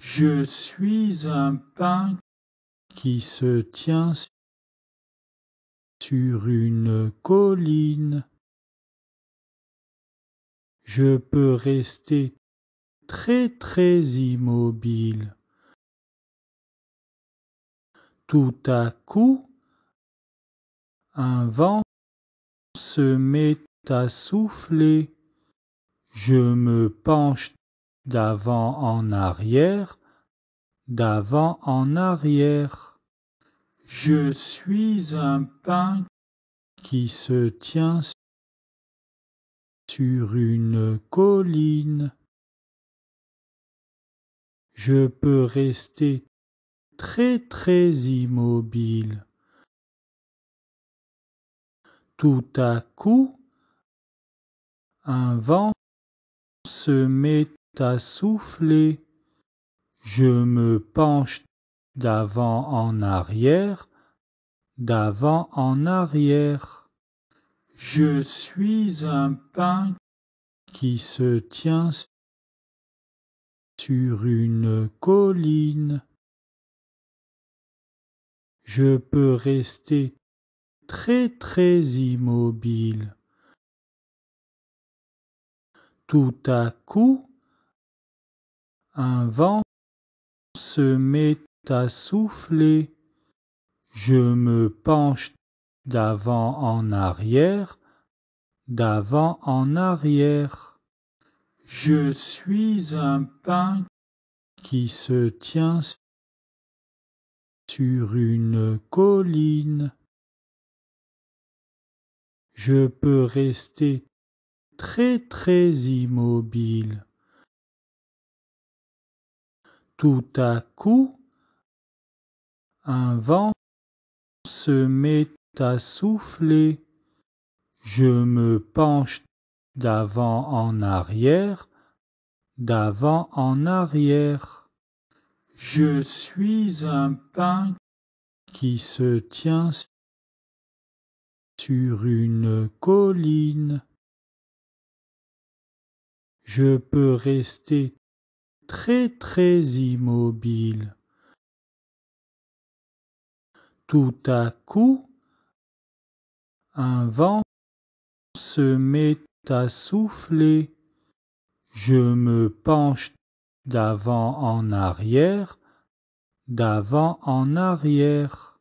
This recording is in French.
Je suis un pain qui se tient sur une colline. Je peux rester très très immobile. Tout à coup, un vent se met à souffler. Je me penche d'avant en arrière, d'avant en arrière. Je suis un pain qui se tient sur une colline. Je peux rester très très immobile. Tout à coup, un vent se met à souffler. Je me penche d'avant en arrière, d'avant en arrière. Je suis un pain qui se tient sur une colline. Je peux rester très très immobile. Tout à coup, un vent se met à souffler. Je me penche d'avant en arrière, d'avant en arrière. Je suis un pin qui se tient sur une colline. Je peux rester très très immobile. Tout à coup, un vent se met à souffler. Je me penche d'avant en arrière, d'avant en arrière. Je suis un pin qui se tient sur une colline. Je peux rester très très immobile. Tout à coup, un vent se met à souffler. Je me penche d'avant en arrière, d'avant en arrière.